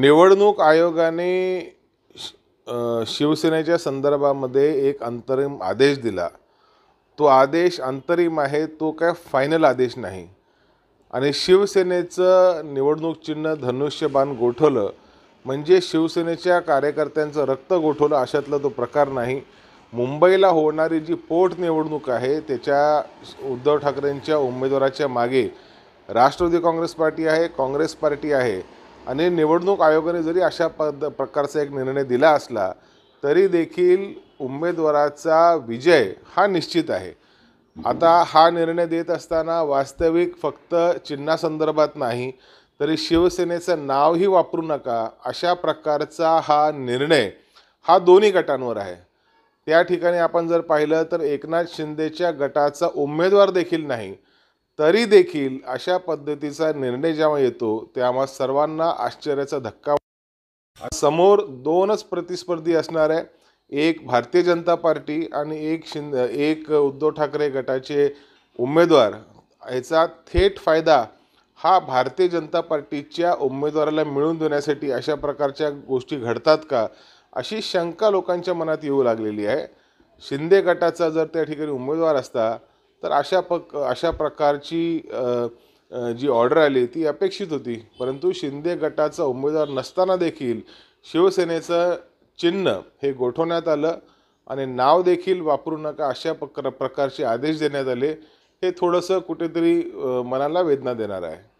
निवडणूक आयोगाने शिवसेनेच्या संदर्भामध्ये एक अंतरिम आदेश दिला तो आदेश अंतरिम आहे तो काय फायनल आदेश नाही आणि शिवसेनेचं निवडणूक चिन्ह धनुष्यबाण गोठवलं म्हणजे शिवसेनेच्या कार्यकर्त्यांचं रक्त गोठवलं अशातलं तो प्रकार नाही मुंबईला होणारी जी पोटनिवडणूक आहे त्याच्या उद्धव ठाकरेंच्या उमेदवाराच्या मागे राष्ट्रवादी काँग्रेस पार्टी आहे काँग्रेस पार्टी आहे आणि निवडणूक आयोगाने जरी अशा पद प्रकारचा एक निर्णय दिला असला तरी देखील उमेदवाराचा विजय हा निश्चित आहे आता हा निर्णय देत असताना वास्तविक फक्त चिन्हासंदर्भात नाही तरी शिवसेनेचं नावही वापरू नका अशा प्रकारचा हा निर्णय हा दोन्ही गटांवर आहे त्या ठिकाणी आपण जर पाहिलं तर एकनाथ शिंदेच्या गटाचा उमेदवार देखील नाही तरी देखील अशा पद्धतीचा निर्णय जेव्हा येतो तेव्हा सर्वांना आश्चर्याचा धक्का समोर दोनच प्रतिस्पर्धी असणार आहे एक भारतीय जनता पार्टी आणि एक शिंद एक उद्धव ठाकरे गटाचे उमेदवार याचा थेट फायदा हा भारतीय जनता पार्टीच्या उमेदवाराला मिळवून देण्यासाठी अशा प्रकारच्या गोष्टी घडतात का अशी शंका लोकांच्या मनात येऊ लागलेली आहे शिंदे गटाचा जर त्या ठिकाणी उमेदवार असता तर अशा पक अशा प्रकारची जी ऑर्डर आली ती अपेक्षित होती परंतु शिंदे गटाचा उमेदवार नसताना देखील शिवसेनेचं चिन्ह हे गोठवण्यात आलं आणि नाव देखील वापरू नका अशा प्रकारची प्रकारचे आदेश देण्यात आले हे थोडंसं कुठेतरी मनाला वेदना देणार आहे